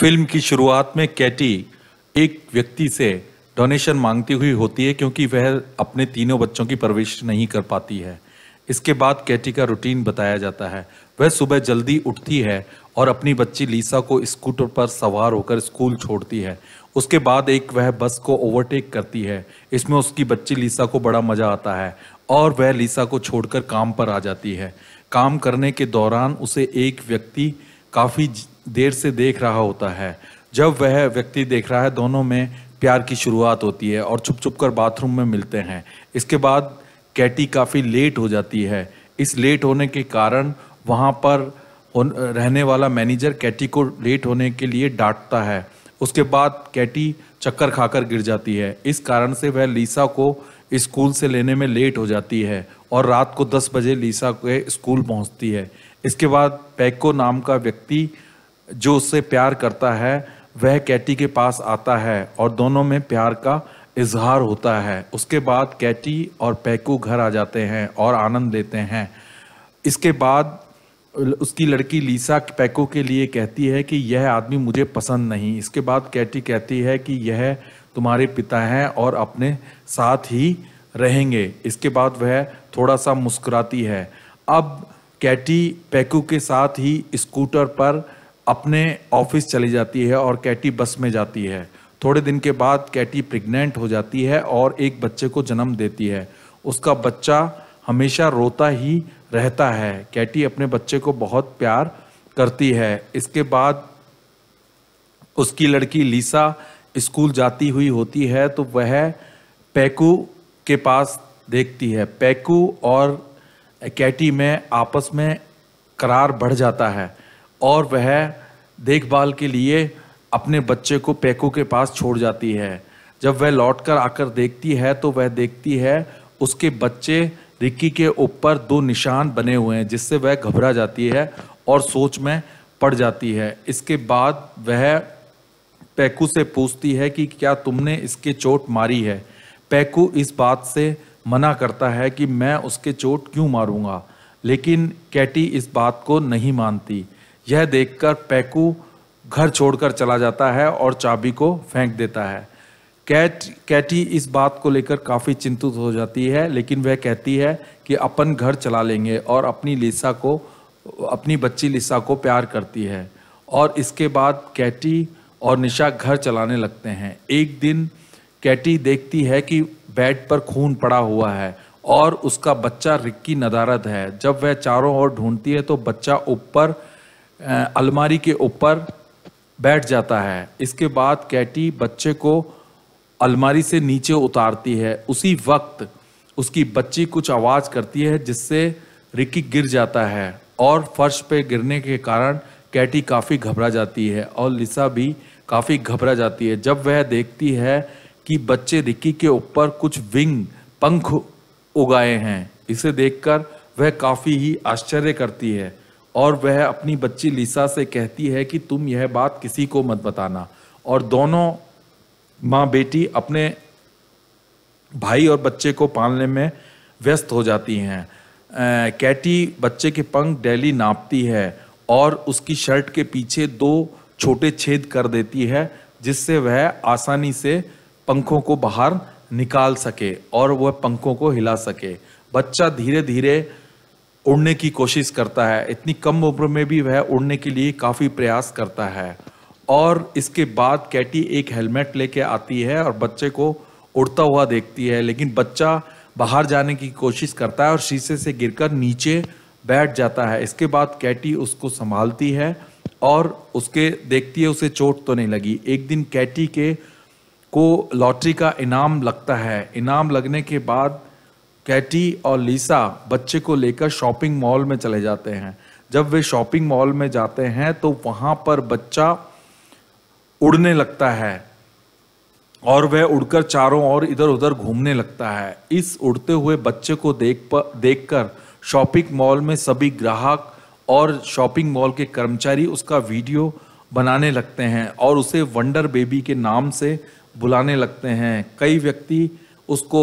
film की शुरुआत में कैटी एक व्यक्ति से डोनेशन मांगती हुई होती है क्योंकि वह अपने तीनों बच्चों की परवरिश नहीं कर पाती है इसके बाद कैटी का रूटीन बताया जाता है वह सुबह जल्दी उठती है और अपनी बच्ची लीसा को स्कूटर पर सवार होकर स्कूल छोड़ती है उसके बाद एक वह बस को ओवरटेक करती है इसमें उसकी बच्ची लीसा को बड़ा मज़ा आता है और वह लीसा को छोड़कर काम पर आ जाती है काम करने के दौरान उसे एक व्यक्ति काफ़ी देर से देख रहा होता है जब वह व्यक्ति देख रहा है दोनों में प्यार की शुरुआत होती है और छुप छुप कर बाथरूम में मिलते हैं इसके बाद कैटी काफ़ी लेट हो जाती है इस लेट होने के कारण वहाँ पर रहने वाला मैनेजर कैटी को लेट होने के लिए डांटता है उसके बाद कैटी चक्कर खाकर गिर जाती है इस कारण से वह लीसा को स्कूल से लेने में लेट हो जाती है और रात को 10 बजे लीसा के स्कूल पहुंचती है इसके बाद पैको नाम का व्यक्ति जो उससे प्यार करता है वह कैटी के पास आता है और दोनों में प्यार का इजहार होता है उसके बाद कैटी और पैकू घर आ जाते हैं और आनंद लेते हैं इसके बाद उसकी लड़की लीसा पैको के लिए कहती है कि यह आदमी मुझे पसंद नहीं इसके बाद कैटी कहती है कि यह तुम्हारे पिता हैं और अपने साथ ही रहेंगे इसके बाद वह थोड़ा सा मुस्कुराती है अब कैटी पैकू के साथ ही स्कूटर पर अपने ऑफिस चली जाती है और कैटी बस में जाती है थोड़े दिन के बाद कैटी प्रेग्नेंट हो जाती है और एक बच्चे को जन्म देती है उसका बच्चा हमेशा रोता ही रहता है कैटी अपने बच्चे को बहुत प्यार करती है इसके बाद उसकी लड़की लीसा स्कूल जाती हुई होती है तो वह पैकू के पास देखती है पैकू और कैटी में आपस में करार बढ़ जाता है और वह देखभाल के लिए अपने बच्चे को पैको के पास छोड़ जाती है जब वह लौटकर आकर देखती है तो वह देखती है उसके बच्चे रिक्की के ऊपर दो निशान बने हुए हैं जिससे वह घबरा जाती है और सोच में पड़ जाती है इसके बाद वह पैकू से पूछती है कि क्या तुमने इसके चोट मारी है पैकू इस बात से मना करता है कि मैं उसके चोट क्यों मारूंगा लेकिन कैटी इस बात को नहीं मानती यह देखकर पैकू घर छोड़कर चला जाता है और चाबी को फेंक देता है कैट कैटी इस बात को लेकर काफ़ी चिंतित हो जाती है लेकिन वह कहती है कि अपन घर चला लेंगे और अपनी लिसा को अपनी बच्ची लिसा को प्यार करती है और इसके बाद कैटी और निशा घर चलाने लगते हैं एक दिन कैटी देखती है कि बेड पर खून पड़ा हुआ है और उसका बच्चा रिक्की नदारद है जब वह चारों ओर ढूंढती है तो बच्चा ऊपर अलमारी के ऊपर बैठ जाता है इसके बाद कैटी बच्चे को अलमारी से नीचे उतारती है उसी वक्त उसकी बच्ची कुछ आवाज़ करती है जिससे रिक्की गिर जाता है और फर्श पे गिरने के कारण कैटी काफ़ी घबरा जाती है और लिसा भी काफ़ी घबरा जाती है जब वह देखती है कि बच्चे रिक्की के ऊपर कुछ विंग पंख उगाए हैं इसे देखकर वह काफ़ी ही आश्चर्य करती है और वह अपनी बच्ची लीसा से कहती है कि तुम यह बात किसी को मत बताना और दोनों माँ बेटी अपने भाई और बच्चे को पालने में व्यस्त हो जाती हैं कैटी बच्चे के पंख डेली नापती है और उसकी शर्ट के पीछे दो छोटे छेद कर देती है जिससे वह आसानी से पंखों को बाहर निकाल सके और वह पंखों को हिला सके बच्चा धीरे धीरे उड़ने की कोशिश करता है इतनी कम उम्र में भी वह उड़ने के लिए काफ़ी प्रयास करता है और इसके बाद कैटी एक हेलमेट लेके आती है और बच्चे को उड़ता हुआ देखती है लेकिन बच्चा बाहर जाने की कोशिश करता है और शीशे से गिरकर नीचे बैठ जाता है इसके बाद कैटी उसको संभालती है और उसके देखती है उसे चोट तो नहीं लगी एक दिन कैटी के को लॉटरी का इनाम लगता है इनाम लगने के बाद कैटी और लीसा बच्चे को लेकर शॉपिंग मॉल में चले जाते हैं जब वे शॉपिंग मॉल में जाते हैं तो वहाँ पर बच्चा उड़ने लगता है और वह उड़कर चारों ओर इधर उधर घूमने लगता है इस उड़ते हुए बच्चे को देख पर देख कर शॉपिंग मॉल में सभी ग्राहक और शॉपिंग मॉल के कर्मचारी उसका वीडियो बनाने लगते हैं और उसे वंडर बेबी के नाम से बुलाने लगते हैं कई व्यक्ति उसको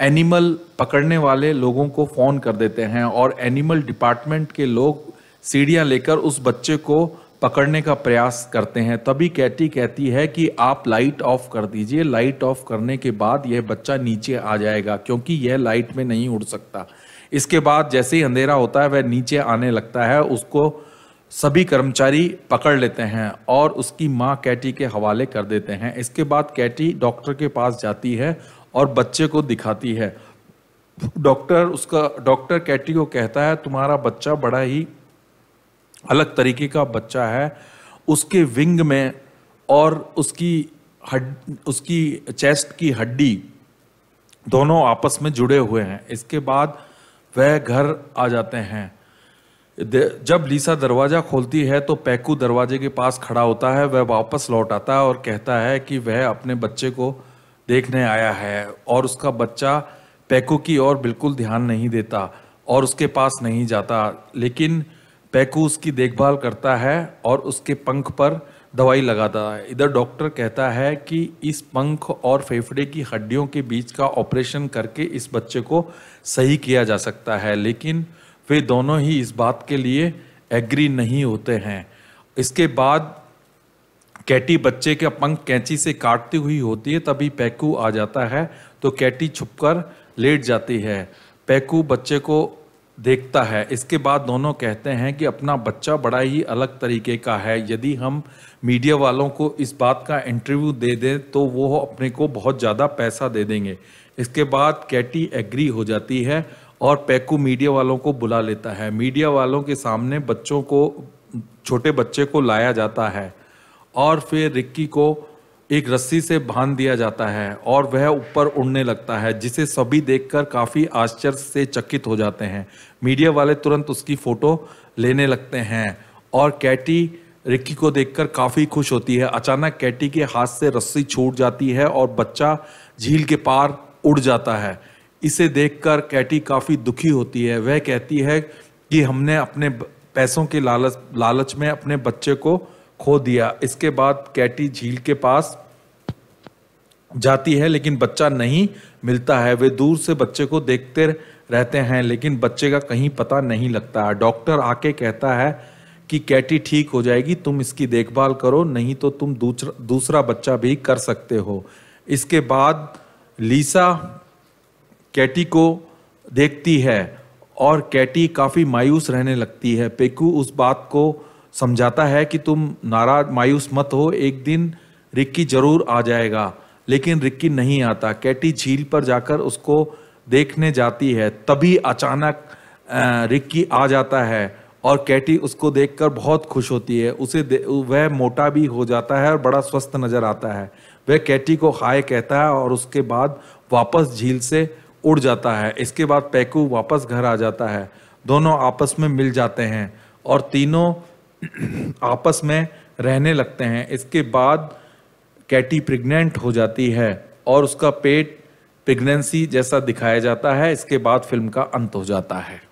एनिमल पकड़ने वाले लोगों को फ़ोन कर देते हैं और एनिमल डिपार्टमेंट के लोग सीढ़ियाँ लेकर उस बच्चे को पकड़ने का प्रयास करते हैं तभी कैटी कहती है कि आप लाइट ऑफ कर दीजिए लाइट ऑफ करने के बाद यह बच्चा नीचे आ जाएगा क्योंकि यह लाइट में नहीं उड़ सकता इसके बाद जैसे ही अंधेरा होता है वह नीचे आने लगता है उसको सभी कर्मचारी पकड़ लेते हैं और उसकी माँ कैटी के हवाले कर देते हैं इसके बाद कैटी डॉक्टर के पास जाती है और बच्चे को दिखाती है डॉक्टर उसका डॉक्टर कैटी को कहता है तुम्हारा बच्चा बड़ा ही अलग तरीके का बच्चा है उसके विंग में और उसकी हड उसकी चेस्ट की हड्डी दोनों आपस में जुड़े हुए हैं इसके बाद वह घर आ जाते हैं जब लीसा दरवाज़ा खोलती है तो पैकू दरवाजे के पास खड़ा होता है वह वापस लौट आता है और कहता है कि वह अपने बच्चे को देखने आया है और उसका बच्चा पैकू की ओर बिल्कुल ध्यान नहीं देता और उसके पास नहीं जाता लेकिन पैकू उसकी देखभाल करता है और उसके पंख पर दवाई लगाता है इधर डॉक्टर कहता है कि इस पंख और फेफड़े की हड्डियों के बीच का ऑपरेशन करके इस बच्चे को सही किया जा सकता है लेकिन वे दोनों ही इस बात के लिए एग्री नहीं होते हैं इसके बाद कैटी बच्चे के पंख कैंची से काटती हुई होती है तभी पैकू आ जाता है तो कैटी छुपकर लेट जाती है पैकू बच्चे को देखता है इसके बाद दोनों कहते हैं कि अपना बच्चा बड़ा ही अलग तरीके का है यदि हम मीडिया वालों को इस बात का इंटरव्यू दे दें तो वो अपने को बहुत ज़्यादा पैसा दे देंगे इसके बाद कैटी एग्री हो जाती है और पैकू मीडिया वालों को बुला लेता है मीडिया वालों के सामने बच्चों को छोटे बच्चे को लाया जाता है और फिर रिक्की को एक रस्सी से बांध दिया जाता है और वह ऊपर उड़ने लगता है जिसे सभी देखकर काफ़ी आश्चर्य से चकित हो जाते हैं मीडिया वाले तुरंत उसकी फ़ोटो लेने लगते हैं और कैटी रिक्की को देखकर काफ़ी खुश होती है अचानक कैटी के हाथ से रस्सी छूट जाती है और बच्चा झील के पार उड़ जाता है इसे देखकर कैटी काफ़ी दुखी होती है वह कहती है कि हमने अपने पैसों के लालच लालच में अपने बच्चे को खो दिया इसके बाद कैटी झील के पास जाती है लेकिन बच्चा नहीं मिलता है वे दूर से बच्चे को देखते रहते हैं लेकिन बच्चे का कहीं पता नहीं लगता है डॉक्टर आके कहता है कि कैटी ठीक हो जाएगी तुम इसकी देखभाल करो नहीं तो तुम दूसरा दूसरा बच्चा भी कर सकते हो इसके बाद लीसा कैटी को देखती है और कैटी काफ़ी मायूस रहने लगती है पेकू उस बात को समझाता है कि तुम नाराज मायूस मत हो एक दिन रिक्की जरूर आ जाएगा लेकिन रिक्की नहीं आता कैटी झील पर जाकर उसको देखने जाती है तभी अचानक रिक्की आ जाता है और कैटी उसको देखकर बहुत खुश होती है उसे वह मोटा भी हो जाता है और बड़ा स्वस्थ नज़र आता है वह कैटी को हाय कहता है और उसके बाद वापस झील से उड़ जाता है इसके बाद पैकू वापस घर आ जाता है दोनों आपस में मिल जाते हैं और तीनों आपस में रहने लगते हैं इसके बाद कैटी प्रेग्नेंट हो जाती है और उसका पेट प्रेगनेंसी जैसा दिखाया जाता है इसके बाद फिल्म का अंत हो जाता है